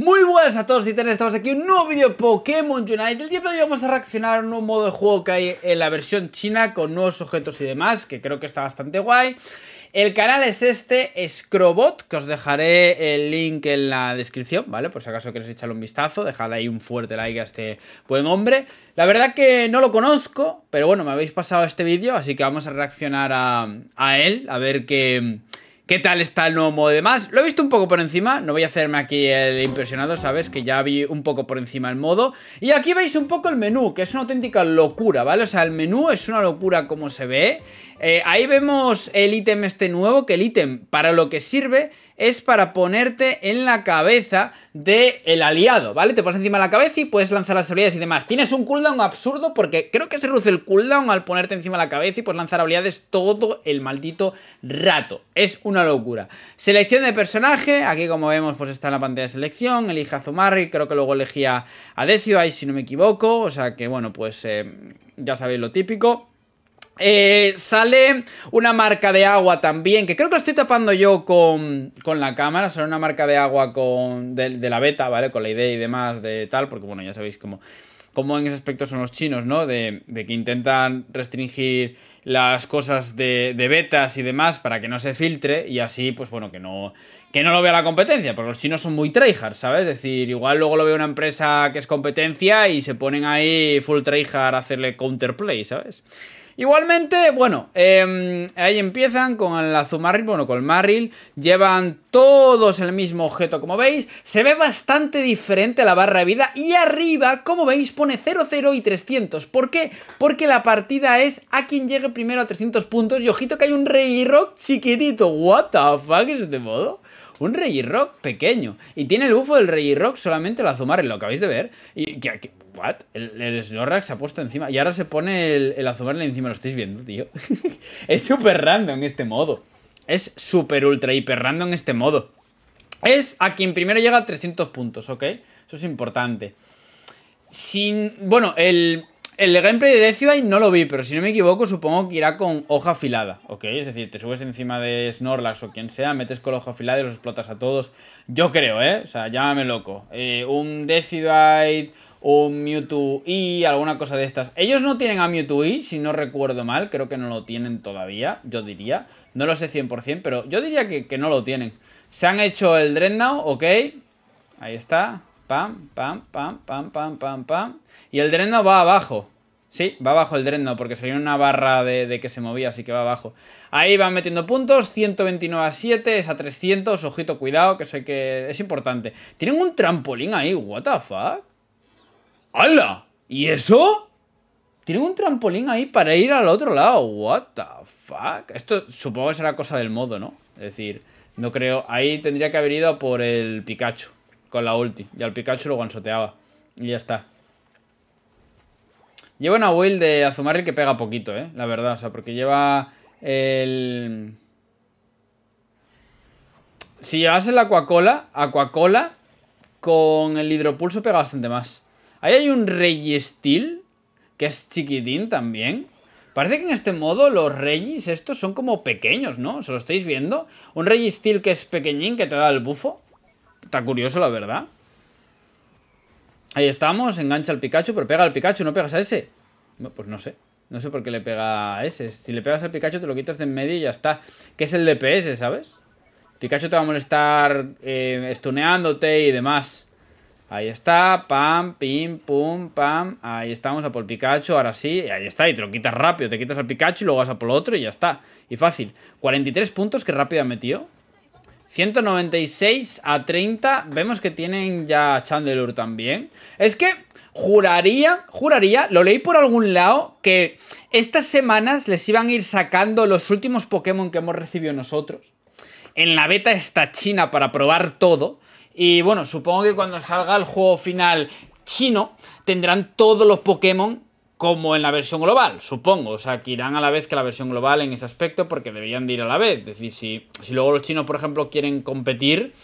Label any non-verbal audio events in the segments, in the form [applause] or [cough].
Muy buenas a todos, y tenéis, estamos aquí en un nuevo vídeo Pokémon United El día de hoy vamos a reaccionar a un nuevo modo de juego que hay en la versión china Con nuevos objetos y demás, que creo que está bastante guay El canal es este, Scrobot, que os dejaré el link en la descripción, ¿vale? Por si acaso queréis echarle un vistazo, dejad ahí un fuerte like a este buen hombre La verdad que no lo conozco, pero bueno, me habéis pasado este vídeo Así que vamos a reaccionar a, a él, a ver qué... ¿Qué tal está el nuevo modo de más? Lo he visto un poco por encima, no voy a hacerme aquí el impresionado, ¿sabes? Que ya vi un poco por encima el modo. Y aquí veis un poco el menú, que es una auténtica locura, ¿vale? O sea, el menú es una locura como se ve. Eh, ahí vemos el ítem este nuevo, que el ítem para lo que sirve es para ponerte en la cabeza del el aliado, ¿vale? Te pones encima de la cabeza y puedes lanzar las habilidades y demás. Tienes un cooldown absurdo porque creo que se reduce el cooldown al ponerte encima de la cabeza y pues lanzar habilidades todo el maldito rato. Es una locura. Selección de personaje, aquí como vemos pues está en la pantalla de selección, elija a Zumari, creo que luego elegía a Decio, ahí si no me equivoco, o sea que bueno, pues eh, ya sabéis lo típico. Eh, sale una marca de agua también, que creo que lo estoy tapando yo con, la cámara, sale una marca de agua con, de, la beta, ¿vale? Con la idea y demás de tal, porque bueno, ya sabéis cómo, cómo en ese aspecto son los chinos, ¿no? De, que intentan restringir las cosas de, de, betas y demás para que no se filtre y así, pues bueno, que no, que no lo vea la competencia, porque los chinos son muy tryhard, ¿sabes? Es decir, igual luego lo ve una empresa que es competencia y se ponen ahí full tryhard a hacerle counterplay, ¿sabes? Igualmente, bueno, em, ahí empiezan con el Azumarill, bueno, con el Marril, llevan todos el mismo objeto como veis, se ve bastante diferente la barra de vida y arriba, como veis, pone 00 y 300, ¿por qué? Porque la partida es a quien llegue primero a 300 puntos y ojito que hay un Rey Rock chiquitito, what the fuck es este modo? un Rey Rock pequeño. Y tiene el bufo del Rey Rock solamente el Azumarill, lo acabáis de ver. Y que, ¿What? El, Snorlax se ha puesto encima. Y ahora se pone el, el Azumarle encima. Lo estáis viendo, tío. [laughs] es súper random este modo. Es súper ultra hiper random este modo. Es a quien primero llega a 300 puntos, ¿ok? Eso es importante. Sin... Bueno, el... El gameplay de Decidite no lo vi, pero si no me equivoco, supongo que irá con hoja afilada, ¿ok? Es decir, te subes encima de Snorlax o quien sea, metes con la hoja afilada y los explotas a todos. Yo creo, ¿eh? O sea, llámame loco. Eh, un Decidite un Mewtwo y alguna cosa de estas. Ellos no tienen a Mewtwo E, si no recuerdo mal, creo que no lo tienen todavía, yo diría. No lo sé 100%, pero yo diría que, no lo tienen. Se han hecho el Dreadnought, ok. Ahí está. Pam, pam, pam, pam, pam, pam, pam. Y el Dreadnought va abajo. Sí, va abajo el Dreadnought porque salió una barra de, de, que se movía, así que va abajo. Ahí van metiendo puntos, 129 a 7, es a 300, ojito, cuidado, que sé que es importante. Tienen un trampolín ahí, what the fuck. ¡Hala! ¿Y eso? Tiene un trampolín ahí para ir al otro lado. What the fuck? Esto supongo que será cosa del modo, ¿no? Es decir, no creo. Ahí tendría que haber ido por el Pikachu. Con la ulti. Y al Pikachu lo guansoteaba. Y ya está. Lleva una will de Azumarill que pega poquito, ¿eh? La verdad. O sea, porque lleva el... Si llevas el Aquacola, Aquacola con el hidropulso pega bastante más. Ahí hay un Registil, que es chiquitín también. Parece que en este modo los Regis estos son como pequeños, ¿no? ¿Se lo estáis viendo? Un Registil que es pequeñín, que te da el bufo. Está curioso, la verdad. Ahí estamos, engancha al Pikachu, pero pega al Pikachu, no pegas a ese. Pues no sé. No sé por qué le pega a ese. Si le pegas al Pikachu, te lo quitas de en medio y ya está. Que es el DPS, ¿sabes? Pikachu te va a molestar eh, estuneándote y demás. Ahí está, pam, pim, pum, pam. Ahí estamos, a por Pikachu, ahora sí. Ahí está, y te lo quitas rápido. Te quitas al Pikachu y luego vas a por el otro y ya está. Y fácil. 43 puntos que rápido ha metido. 196 a 30. Vemos que tienen ya Chandelure también. Es que juraría, juraría, lo leí por algún lado, que estas semanas les iban a ir sacando los últimos Pokémon que hemos recibido nosotros. En la beta está China para probar todo. Y bueno, supongo que cuando salga el juego final chino, tendrán todos los Pokémon como en la versión global, supongo. O sea, que irán a la vez que la versión global en ese aspecto porque deberían de ir a la vez. Es decir, si, si luego los chinos, por ejemplo, quieren competir,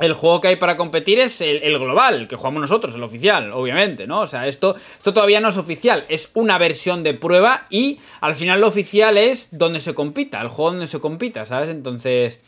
el juego que hay para competir es el, el, global, que jugamos nosotros, el oficial, obviamente, ¿no? O sea, esto, esto todavía no es oficial, es una versión de prueba y al final lo oficial es donde se compita, el juego donde se compita, ¿sabes? Entonces...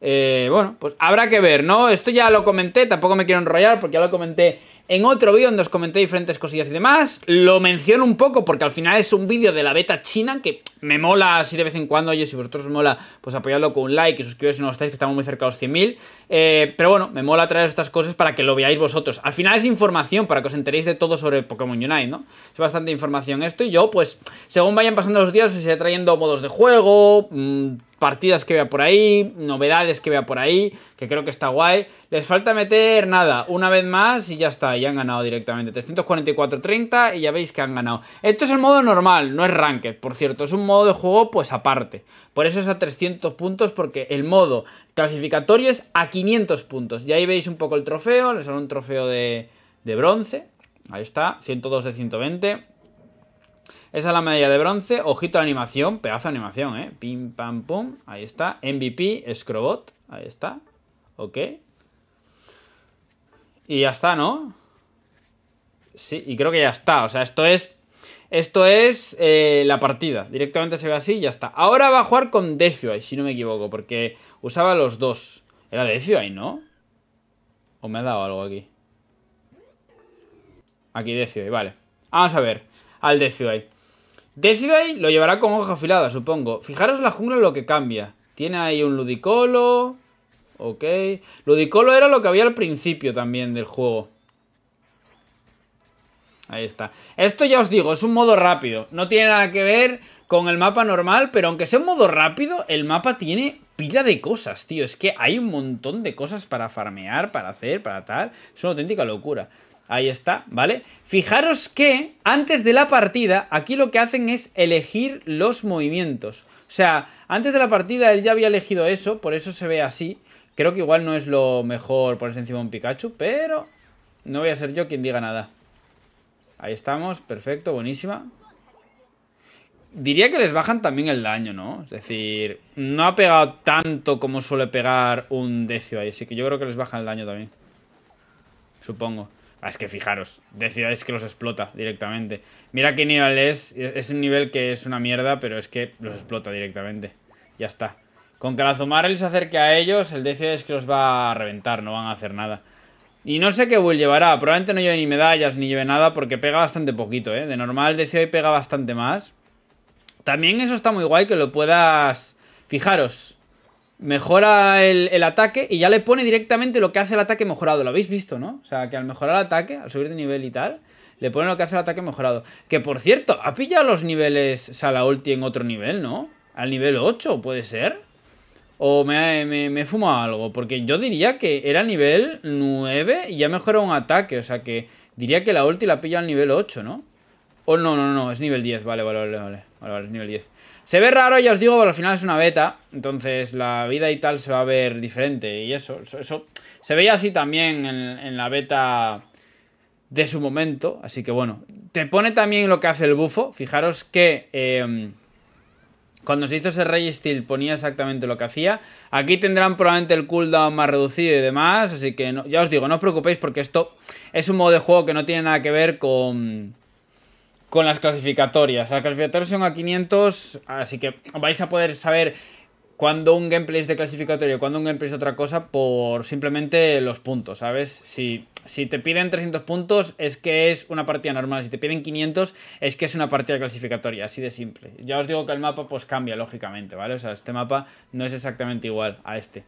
Eh, bueno, pues habrá que ver, ¿no? Esto ya lo comenté, tampoco me quiero enrollar porque ya lo comenté en otro vídeo donde os comenté diferentes cosillas y demás. Lo menciono un poco porque al final es un vídeo de la beta china que me mola así de vez en cuando. Oye, si vosotros os mola, pues apoyadlo con un like y suscribiros si no lo estáis, que estamos muy cerca de los 100.000. Eh, pero bueno, me mola traer estas cosas para que lo veáis vosotros. Al final es información para que os enteréis de todo sobre Pokémon Unite, ¿no? Es bastante información esto y yo, pues, según vayan pasando los días, os iré trayendo modos de juego... Mm, partidas que vea por ahí, novedades que vea por ahí, que creo que está guay. Les falta meter nada, una vez más y ya está, ya han ganado directamente. 344-30 y ya veis que han ganado. Esto es el modo normal, no es ranked, por cierto, es un modo de juego pues aparte. Por eso es a 300 puntos porque el modo clasificatorio es a 500 puntos. Y ahí veis un poco el trofeo, les sale un trofeo de, de bronce, ahí está, 102 de 120. Esa es la medalla de bronce. Ojito a la animación. Pedazo de animación, ¿eh? Pim, pam, pum. Ahí está. MVP, Scrobot. Ahí está. Ok. Y ya está, ¿no? Sí, y creo que ya está. O sea, esto es... Esto es eh, la partida. Directamente se ve así y ya está. Ahora va a jugar con Defioi, si no me equivoco. Porque usaba los dos. Era ahí ¿no? ¿O me ha dado algo aquí? Aquí Defioi, vale. Vamos a ver al Defioi ahí, lo llevará con hoja afilada, supongo. Fijaros la jungla lo que cambia. Tiene ahí un ludicolo. Ok. Ludicolo era lo que había al principio también del juego. Ahí está. Esto ya os digo, es un modo rápido. No tiene nada que ver con el mapa normal, pero aunque sea un modo rápido, el mapa tiene pila de cosas, tío. Es que hay un montón de cosas para farmear, para hacer, para tal. Es una auténtica locura. Ahí está, ¿vale? Fijaros que antes de la partida, aquí lo que hacen es elegir los movimientos. O sea, antes de la partida él ya había elegido eso, por eso se ve así. Creo que igual no es lo mejor ponerse encima un Pikachu, pero no voy a ser yo quien diga nada. Ahí estamos, perfecto, buenísima. Diría que les bajan también el daño, ¿no? Es decir, no ha pegado tanto como suele pegar un Decio ahí, así que yo creo que les bajan el daño también. Supongo. Ah, es que fijaros, de es que los explota directamente. Mira qué nivel es. Es un nivel que es una mierda, pero es que los explota directamente. Ya está. Con que la Zumarel se acerque a ellos, el DC es que los va a reventar, no van a hacer nada. Y no sé qué will llevará. Probablemente no lleve ni medallas ni lleve nada porque pega bastante poquito, ¿eh? De normal DC hoy pega bastante más. También eso está muy guay que lo puedas... Fijaros, mejora el, ataque y ya le pone directamente lo que hace el ataque mejorado. Lo habéis visto, ¿no? O sea, que al mejorar el ataque, al subir de nivel y tal, le pone lo que hace el ataque mejorado. Que por cierto, ha pillado los niveles la ulti en otro nivel, ¿no? Al nivel 8, puede ser. O me, me, me he fumado algo, porque yo diría que era nivel 9 y ya mejora un ataque. O sea que diría que la ulti la pilla al nivel 8, ¿no? O no, no, no, es nivel 10, vale, vale, vale, vale, vale, vale nivel 10. Se ve raro, ya os digo, pero al final es una beta. Entonces la vida y tal se va a ver diferente. Y eso, eso, se veía así también en, la beta de su momento. Así que bueno, te pone también lo que hace el bufo. Fijaros que em, cuando se hizo ese Rey Steel ponía exactamente lo que hacía. Aquí tendrán probablemente el cooldown más reducido y demás. Así que ya os digo, no os preocupéis porque esto es un modo de juego que no tiene nada que ver con con las clasificatorias. Las clasificatorias son a 500, así que vais a poder saber cuando un gameplay es de clasificatorio, cuando un gameplay es de otra cosa, por simplemente los puntos, ¿sabes? Si, si te piden 300 puntos, es que es una partida normal. Si te piden 500, es que es una partida clasificatoria, así de simple. Ya os digo que el mapa, pues cambia, lógicamente, ¿vale? O sea, este mapa no es exactamente igual a este.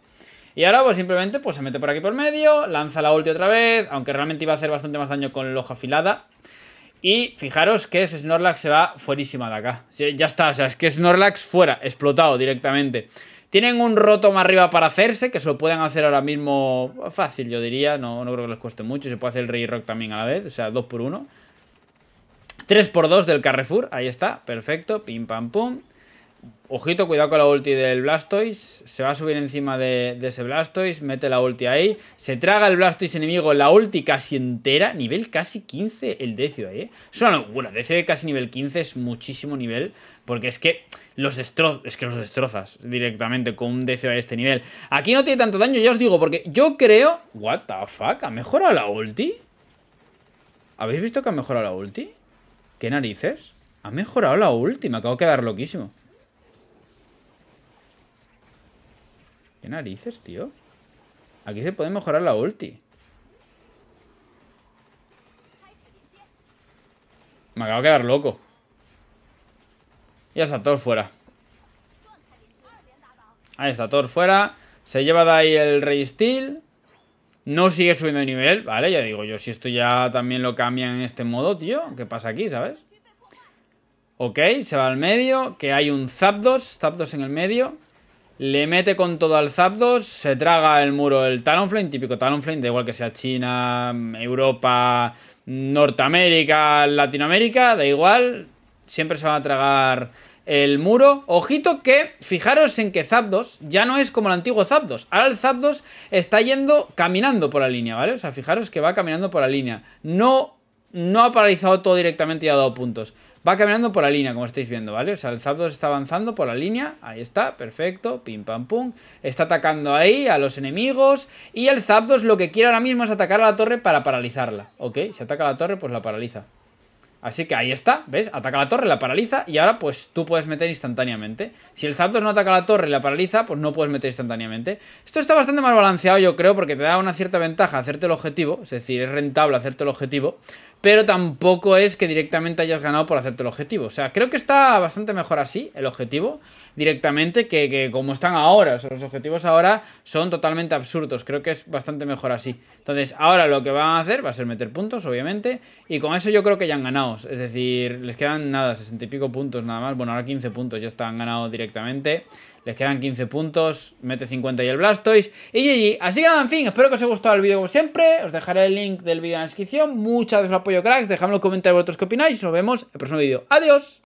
Y ahora, pues simplemente, pues se mete por aquí por medio, lanza la ulti otra vez, aunque realmente iba a hacer bastante más daño con el ojo afilada. Y fijaros que Snorlax se va fuerísima de acá. Ya está, o sea, es que Snorlax fuera, explotado directamente. Tienen un más arriba para hacerse, que se lo pueden hacer ahora mismo fácil, yo diría. No, no creo que les cueste mucho. Se puede hacer el Rey Rock también a la vez, o sea, 2 x 1 3 x 2 del Carrefour, ahí está, perfecto. Pim, pam, pum. Ojito, cuidado con la ulti del Blastoise. Se va a subir encima de, ese Blastoise. Mete la ulti ahí. Se traga el Blastoise enemigo la ulti casi entera. Nivel casi 15 el Decio ahí. ¿eh? Es una locura. Decio de casi nivel 15 es muchísimo nivel. Porque es que los destrozas. Es que los destrozas directamente con un Decio a este nivel. Aquí no tiene tanto daño, ya os digo, porque yo creo. What the fuck? ¿Ha mejorado la ulti? ¿Habéis visto que ha mejorado la ulti? ¿Qué narices? Ha mejorado la ulti, me acabo de quedar loquísimo. narices, tío? Aquí se puede mejorar la ulti. Me acabo de quedar loco. Ya está Thor fuera. Ahí está Thor fuera. Se lleva de ahí el Rey Steel. No sigue subiendo de nivel, ¿vale? Ya digo yo, si esto ya también lo cambian en este modo, tío. ¿Qué pasa aquí, sabes? Ok, se va al medio. Que hay un Zapdos. Zapdos en el medio. Le mete con todo al Zapdos, se traga el muro el Talonflame, típico Talonflame, da igual que sea China, Europa, Norteamérica, Latinoamérica, da igual, siempre se va a tragar el muro. Ojito que, fijaros en que Zapdos ya no es como el antiguo Zapdos. Ahora el Zapdos está yendo caminando por la línea, ¿vale? O sea, fijaros que va caminando por la línea. No, no ha paralizado todo directamente y ha dado puntos. Va caminando por la línea, como estáis viendo, ¿vale? O sea, el Zapdos está avanzando por la línea. Ahí está, perfecto. Pim, pam, pum. Está atacando ahí a los enemigos. Y el Zapdos lo que quiere ahora mismo es atacar a la torre para paralizarla. ¿Ok? Si ataca a la torre, pues la paraliza. Así que ahí está, ¿ves? Ataca a la torre, la paraliza y ahora pues tú puedes meter instantáneamente. Si el Zapdos no ataca a la torre y la paraliza, pues no puedes meter instantáneamente. Esto está bastante más balanceado yo creo porque te da una cierta ventaja hacerte el objetivo, es decir, es rentable hacerte el objetivo pero tampoco es que directamente hayas ganado por hacerte el objetivo. O sea, creo que está bastante mejor así el objetivo directamente que, como están ahora. O sea, los objetivos ahora son totalmente absurdos. Creo que es bastante mejor así. Entonces, ahora lo que van a hacer va a ser meter puntos, obviamente, y con eso yo creo que ya han ganado. Es decir, les quedan nada, 60 y pico puntos nada más. Bueno, ahora 15 puntos ya están ganados directamente. Les quedan 15 puntos, mete 50 y el Blastoise. Y Así que nada, en fin, espero que os haya gustado el vídeo como siempre. Os dejaré el link del vídeo en la descripción. Muchas gracias por el apoyo, cracks. Dejadme en los comentarios vosotros qué opináis. Nos vemos en el próximo vídeo. Adiós.